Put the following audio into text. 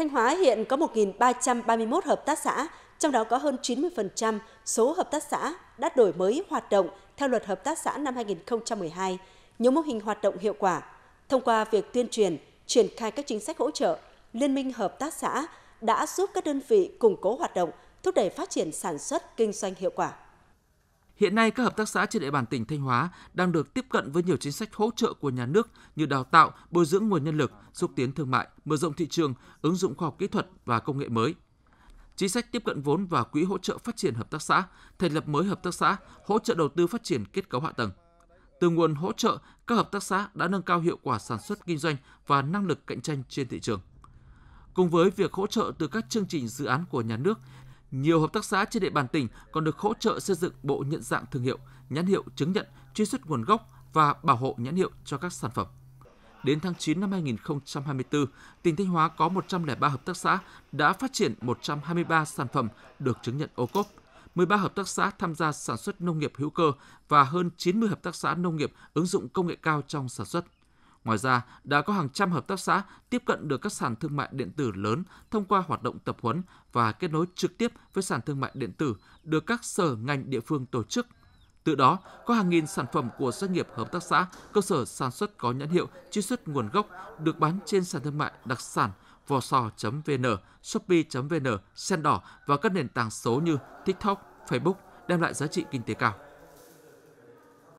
Thanh Hóa hiện có 1.331 hợp tác xã, trong đó có hơn 90% số hợp tác xã đã đổi mới hoạt động theo luật hợp tác xã năm 2012, nhiều mô hình hoạt động hiệu quả. Thông qua việc tuyên truyền, triển khai các chính sách hỗ trợ, Liên minh Hợp tác xã đã giúp các đơn vị củng cố hoạt động, thúc đẩy phát triển sản xuất, kinh doanh hiệu quả. Hiện nay, các hợp tác xã trên địa bàn tỉnh Thanh Hóa đang được tiếp cận với nhiều chính sách hỗ trợ của nhà nước như đào tạo, bồi dưỡng nguồn nhân lực, xúc tiến thương mại, mở rộng thị trường, ứng dụng khoa học kỹ thuật và công nghệ mới. Chính sách tiếp cận vốn và quỹ hỗ trợ phát triển hợp tác xã, thành lập mới hợp tác xã, hỗ trợ đầu tư phát triển kết cấu hạ tầng. Từ nguồn hỗ trợ, các hợp tác xã đã nâng cao hiệu quả sản xuất kinh doanh và năng lực cạnh tranh trên thị trường. Cùng với việc hỗ trợ từ các chương trình dự án của nhà nước, nhiều hợp tác xã trên địa bàn tỉnh còn được hỗ trợ xây dựng bộ nhận dạng thương hiệu, nhãn hiệu chứng nhận, truy xuất nguồn gốc và bảo hộ nhãn hiệu cho các sản phẩm. Đến tháng 9 năm 2024, tỉnh Thanh Hóa có 103 hợp tác xã đã phát triển 123 sản phẩm được chứng nhận ô cốp, 13 hợp tác xã tham gia sản xuất nông nghiệp hữu cơ và hơn 90 hợp tác xã nông nghiệp ứng dụng công nghệ cao trong sản xuất. Ngoài ra, đã có hàng trăm hợp tác xã tiếp cận được các sàn thương mại điện tử lớn thông qua hoạt động tập huấn và kết nối trực tiếp với sàn thương mại điện tử được các sở ngành địa phương tổ chức. Từ đó, có hàng nghìn sản phẩm của doanh nghiệp hợp tác xã, cơ sở sản xuất có nhãn hiệu, truy xuất nguồn gốc được bán trên sàn thương mại đặc sản vò sò.vn, shopee.vn, sen đỏ và các nền tảng số như TikTok, Facebook đem lại giá trị kinh tế cao.